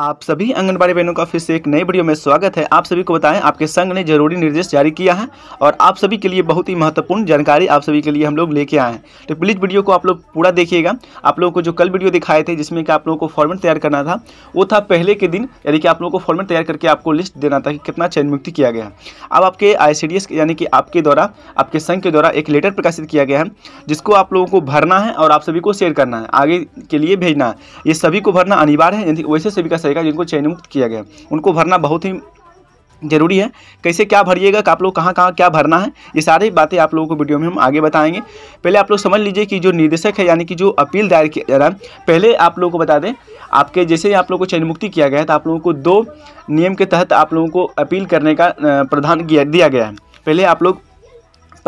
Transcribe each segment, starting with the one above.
आप सभी आंगनबाड़ी बहनों का फिर से एक नई वीडियो में स्वागत है आप सभी को बताएं आपके संघ ने जरूरी निर्देश जारी किया है और आप सभी के लिए बहुत ही महत्वपूर्ण जानकारी आप सभी के लिए हम लोग लेके आए हैं तो प्लीज़ वीडियो को आप लोग पूरा देखिएगा आप लोगों को जो कल वीडियो दिखाए थे जिसमें कि आप लोगों को फॉर्मेट तैयार करना था वो था पहले के दिन यानी कि आप लोगों को फॉर्मेट तैयार करके आपको लिस्ट देना था कि कितना चयन मुक्ति किया गया अब आपके आई यानी कि आपके द्वारा आपके संघ के द्वारा एक लेटर प्रकाशित किया गया है जिसको आप लोगों को भरना है और आप सभी को शेयर करना है आगे के लिए भेजना है ये सभी को भरना अनिवार्य है वैसे सभी का रहेगा जिनको चयनमुक्त किया गया उनको भरना बहुत ही जरूरी है कैसे क्या भरिएगा आप लोग कहाँ कहाँ क्या भरना है ये सारी बातें आप लोगों को वीडियो में हम आगे बताएंगे पहले आप लोग समझ लीजिए कि जो निदेशक है यानी कि जो अपील दायर किया जा रहा है पहले आप लोगों को बता दें आपके जैसे ही आप लोगों को चयन मुक्ति किया गया है तो आप लोगों को दो नियम के तहत आप लोगों को अपील करने का प्रधान दिया गया है पहले आप लोग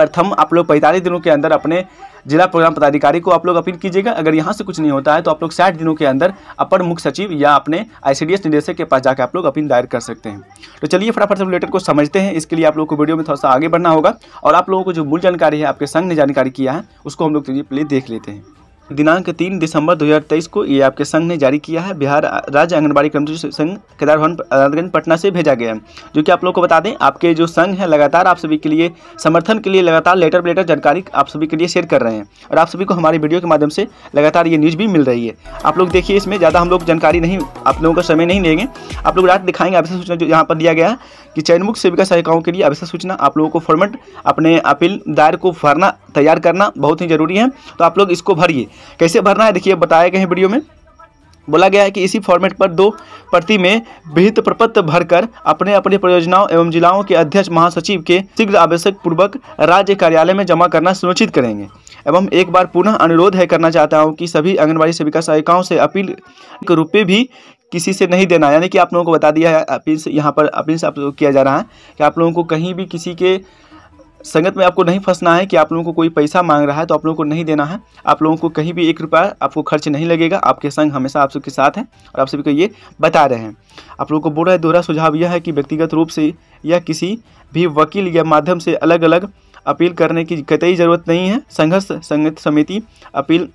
प्रथम आप लोग पैंतालीस दिनों के अंदर अपने जिला प्रोग्राम पदाधिकारी को आप लोग अपील कीजिएगा अगर यहाँ से कुछ नहीं होता है तो आप लोग साठ दिनों के अंदर अपर मुख्य सचिव या अपने आईसीडीएस निदेशक के पास जाकर आप लोग अपील दायर कर सकते हैं तो चलिए फटाफट से रिलेटेड को समझते हैं इसके लिए आप लोग को वीडियो में थोड़ा सा आगे बढ़ना होगा और आप लोगों को जो मूल जानकारी है आपके संघ ने जानकारी किया है उसको हम लोग प्लीज देख लेते हैं दिनांक तीन दिसंबर 2023 को ये आपके संघ ने जारी किया है बिहार राज्य आंगनबाड़ी कर्मचारी संघ केदार भवन अदालतगंज पटना से भेजा गया है जो कि आप लोग को बता दें आपके जो संघ है लगातार आप सभी के लिए समर्थन के लिए लगातार लेटर लेटर जानकारी आप सभी के लिए शेयर कर रहे हैं और आप सभी को हमारे वीडियो के माध्यम से लगातार ये न्यूज़ भी मिल रही है आप लोग देखिए इसमें ज़्यादा हम लोग जानकारी नहीं आप लोगों का समय नहीं लेंगे आप लोग रात दिखाएंगे आपसे सूचना जो यहाँ पर दिया गया है कि चयनमुख सेविका सहायिकाओं के लिए आवश्यक सूचना आप लोगों को फॉर्मेट अपने अपील दायर को भरना तैयार करना बहुत ही जरूरी है तो आप लोग इसको भरिए कैसे भरना है देखिए बताया गया है वीडियो में बोला गया है कि इसी फॉर्मेट पर दो प्रति में विहित प्रपत्र भरकर अपने अपने परियोजनाओं एवं जिलाओं के अध्यक्ष महासचिव के शीघ्र आवश्यक पूर्वक राज्य कार्यालय में जमा करना सुनिश्चित करेंगे एवं एक बार पुनः अनुरोध है करना चाहता हूं कि सभी आंगनबाड़ी सेविका सहायिकाओं से अपील के रुपये भी किसी से नहीं देना यानी कि आप लोगों को बता दिया है अपील यहाँ पर अपील आप लोग किया जा रहा है कि आप लोगों को कहीं भी किसी के संगत में आपको नहीं फंसना है कि आप लोगों को कोई पैसा मांग रहा है तो आप लोगों को नहीं देना है आप लोगों को कहीं भी एक रुपया आपको खर्च नहीं लगेगा आपके संग हमेशा आप सबके साथ हैं और आप सभी को ये बता रहे हैं आप लोगों को बोल रहा है दोहरा सुझाव यह है कि व्यक्तिगत रूप से या किसी भी वकील या माध्यम से अलग अलग अपील करने की कतई ज़रूरत नहीं है संघर्ष संगत समिति अपील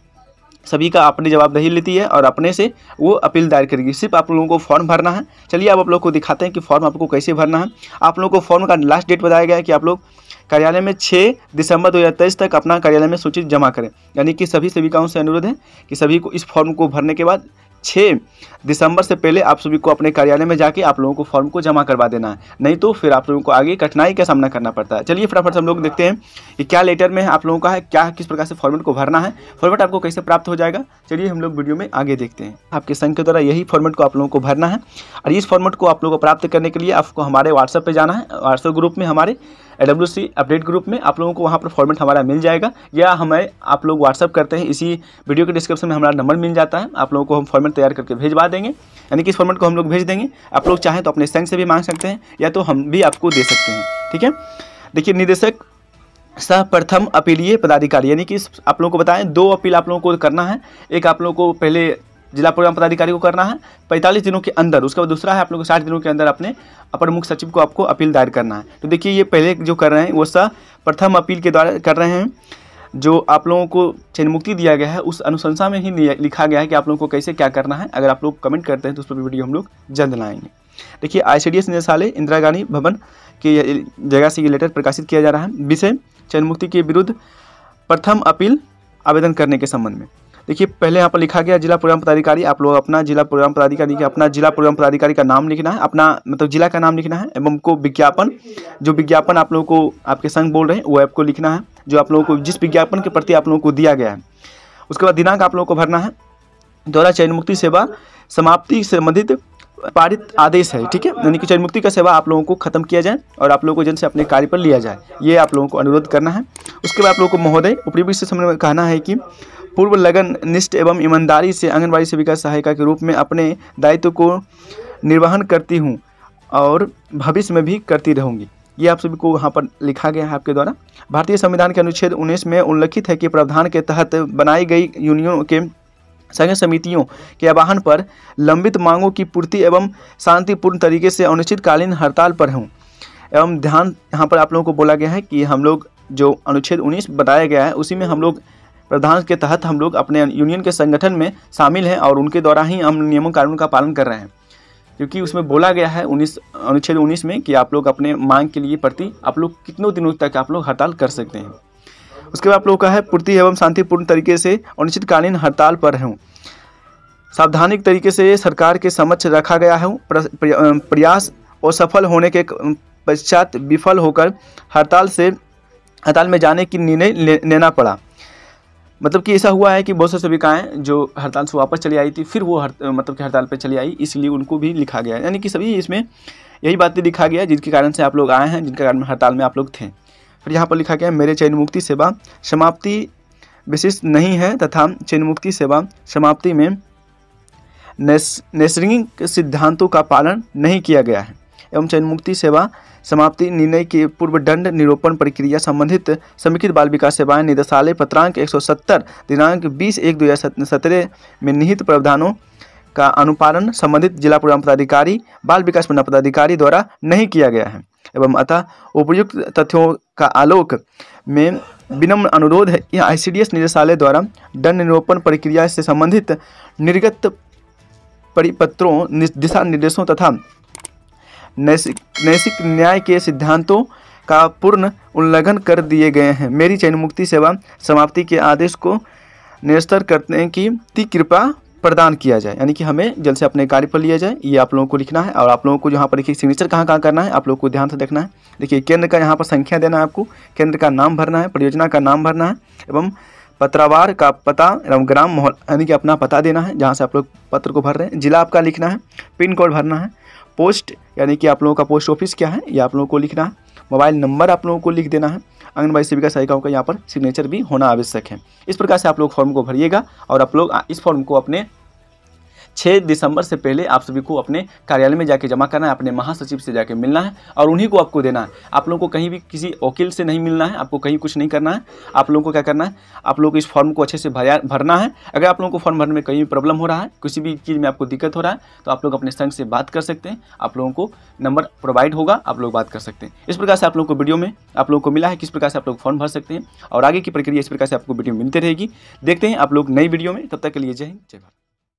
सभी का अपनी जवाबदही लेती है और अपने से वो अपील दायर करेगी सिर्फ आप लोगों को फॉर्म भरना है चलिए अब आप लोग को दिखाते हैं कि फॉर्म आपको कैसे भरना है आप लोगों को फॉर्म का लास्ट डेट बताया गया है कि आप लोग कार्यालय में 6 दिसंबर 2023 तक अपना कार्यालय में सूची जमा करें यानी कि सभी सेविकाओं से अनुरोध है कि सभी को इस फॉर्म को भरने के बाद छः दिसंबर से पहले आप सभी को अपने कार्यालय में जाके आप लोगों को फॉर्म को जमा करवा देना है नहीं तो फिर आप लोगों को आगे कठिनाई का सामना करना पड़ता है चलिए फटाफट हम लोग देखते हैं कि क्या लेटर में आप लोगों का है क्या किस प्रकार से फॉर्मेट को भरना है फॉर्मेट आपको कैसे प्राप्त हो जाएगा चलिए हम लोग वीडियो में आगे देखते हैं आपके संघ के द्वारा यही फॉर्मेट को आप लोगों को भरना है और इस फॉर्मेट को आप लोगों को प्राप्त करने के लिए आपको हमारे व्हाट्सएप पर जाना है व्हाट्सएप ग्रुप में हमारे डब्ल्यू सी अपडेट ग्रुप में आप लोगों को वहाँ पर फॉर्मेट हमारा मिल जाएगा या हमें आप लोग व्हाट्सअप करते हैं इसी वीडियो के डिस्क्रिप्शन में हमारा नंबर मिल जाता है आप लोगों को हम फॉर्मेट तैयार करके भेजवा देंगे यानी कि इस फॉर्मेट को हम लोग भेज देंगे आप लोग चाहें तो अपने संघ से भी मांग सकते हैं या तो हम भी आपको दे सकते हैं ठीक है देखिए निदेशक सह प्रथम अपीलीय पदाधिकारी यानी कि आप लोगों को बताएं दो अपील आप लोगों को करना है एक आप लोगों को पहले जिला प्रोग्राम पदाधिकारी को करना है पैंतालीस दिनों के अंदर उसके बाद दूसरा है आप लोगों को साठ दिनों के अंदर अपने अपर मुख्य सचिव को आपको अपील दायर करना है तो देखिए ये पहले जो कर रहे हैं वो सह प्रथम अपील के द्वारा कर रहे हैं जो आप लोगों को चयनमुक्ति दिया गया है उस अनुशंसा में ही लिखा गया है कि आप लोगों को कैसे क्या करना है अगर आप लोग कमेंट करते हैं तो उस पर भी वीडियो हम लोग जल्द लाएंगे देखिए आई सी निदेशालय इंदिरा गांधी भवन के जगह से ये लेटर प्रकाशित किया जा रहा है विषय चयनमुक्ति के विरुद्ध प्रथम अपील आवेदन करने के संबंध में देखिए पहले यहाँ पर लिखा गया जिला प्रोग्राम पदाधिकारी आप लोग अपना जिला प्रोग्राम पदाधिकारी अपना जिला प्रोग्राम पदाधिकारी का नाम लिखना है अपना मतलब जिला का नाम लिखना है एवं को विज्ञापन जो विज्ञापन आप लोगों को आपके संग बोल रहे हैं वो आपको लिखना है जो आप लोगों को जिस विज्ञापन के प्रति आप लोगों को दिया गया है उसके बाद दिनांक आप लोगों को भरना है द्वारा चयन मुक्ति सेवा समाप्ति संबंधित पारित आदेश है ठीक है यानी कि चयनमुक्ति का सेवा आप लोगों को खत्म किया जाए और आप लोगों को जन से अपने कार्य पर लिया जाए ये आप लोगों को अनुरोध करना है उसके बाद आप लोगों को महोदय ऊपरी से समय में कहना है कि पूर्व लगन निष्ठ एवं ईमानदारी से आंगनबाड़ी सेविका सहायिका के रूप में अपने दायित्व को निर्वहन करती हूँ और भविष्य में भी करती रहूँगी ये आप सभी को वहाँ पर लिखा गया है आपके द्वारा भारतीय संविधान के अनुच्छेद 19 में उल्लिखित है कि प्रावधान के तहत बनाई गई यूनियनों के संघ समितियों के आवाहन पर लंबित मांगों की पूर्ति एवं शांतिपूर्ण तरीके से अनिश्चितकालीन हड़ताल पर हूँ एवं ध्यान यहाँ पर आप लोगों को बोला गया है कि हम लोग जो अनुच्छेद 19 बताया गया है उसी में हम लोग प्रावधान के तहत हम लोग अपने यूनियन के संगठन में शामिल हैं और उनके द्वारा ही हम नियमों कानून का पालन कर रहे हैं क्योंकि उसमें बोला गया है उन्नीस अनुच्छेद उन्नीस में कि आप लोग अपने मांग के लिए प्रति आप लोग कितनों दिनों तक आप लोग हड़ताल कर सकते हैं उसके बाद आप लोगों का है पूर्ति एवं शांतिपूर्ण तरीके से अनिश्चितकालीन हड़ताल पर हूँ सावधानिक तरीके से सरकार के समक्ष रखा गया है प्रयास और सफल होने के पश्चात विफल होकर हड़ताल से हड़ताल में जाने की निर्णय ले, लेना पड़ा मतलब कि ऐसा हुआ है कि बहुत सारी सेविकाएँ जो हड़ताल से वापस चली आई थी फिर वो हर, मतलब कि हड़ताल पर चली आई इसलिए उनको भी लिखा गया यानी कि सभी इसमें यही बातें लिखा गया जिनके कारण से आप लोग आए हैं जिनके कारण हड़ताल में आप लोग थे फिर यहाँ पर लिखा गया मेरे चयन मुक्ति सेवा समाप्ति विशिष्ट नहीं है तथा चयन मुक्ति सेवा समाप्ति में नैसर्गिक सिद्धांतों का पालन नहीं किया गया है एवं चयन मुक्ति सेवा समाप्ति निर्णय के पूर्व दंड निरूपण प्रक्रिया संबंधित समीकृत बाल विकास सेवाएं निदेशालय पत्रांक 170 दिनांक 20 एक दो में निहित प्रावधानों का अनुपालन संबंधित जिला प्रोग्राम पदाधिकारी बाल विकास मंडल पदाधिकारी द्वारा नहीं किया गया है एवं अतः उपयुक्त तथ्यों का आलोक में विनम्र अनुरोध है यह आईसीडीएस निदेशालय द्वारा दंड निरूपण प्रक्रिया से संबंधित निर्गत परिपत्रों दिशा निर्देशों तथा नैसिक नैसिक न्याय के सिद्धांतों का पूर्ण उल्लंघन कर दिए गए हैं मेरी चयन मुक्ति सेवा समाप्ति के आदेश को निरस्तर करने की ती कृपा प्रदान किया जाए यानी कि हमें जल्द से अपने कार्य पर लिया जाए ये आप लोगों को लिखना है और आप लोगों को जहाँ पर देखिए सिग्नेचर कहाँ कहाँ करना है आप लोगों को ध्यान से देखना है देखिए केंद्र का यहाँ पर संख्या देना है आपको केंद्र का नाम भरना है परियोजना का नाम भरना है एवं पत्रावार का पता एवं ग्राम मोहल यानी कि अपना पता देना है जहाँ से आप लोग पत्र को भर रहे हैं जिला आपका लिखना है पिन कोड भरना है पोस्ट यानी कि आप लोगों का पोस्ट ऑफिस क्या है ये आप लोगों को लिखना है मोबाइल नंबर आप लोगों को लिख देना है आंगनबाड़ी सेविका सहायिकाओं का यहाँ पर सिग्नेचर भी होना आवश्यक है इस प्रकार से आप लोग फॉर्म को भरिएगा और आप लोग इस फॉर्म को अपने छः दिसंबर से पहले आप सभी को अपने कार्यालय में जाके जमा करना है अपने महासचिव से जाके मिलना है और उन्हीं को आपको देना है आप लोगों को कहीं भी किसी वकील से नहीं मिलना है आपको कहीं कुछ नहीं करना है आप लोगों को क्या करना है आप लोगों को इस फॉर्म को अच्छे से भरा भरना है अगर आप लोगों को फॉर्म भरने में कहीं भी प्रॉब्लम हो रहा है किसी भी चीज़ में आपको दिक्कत हो रहा है तो आप लोग अपने संघ से बात कर सकते हैं आप लोगों को नंबर प्रोवाइड होगा आप लोग बात कर सकते हैं इस प्रकार से आप लोग को वीडियो में आप लोगों को मिला है किस प्रकार से आप लोग फॉर्म भर सकते हैं और आगे की प्रक्रिया इस प्रकार से आपको वीडियो मिलते रहेगी देखते हैं आप लोग नई वीडियो में तब तक के लिए जय हिंद जय भारत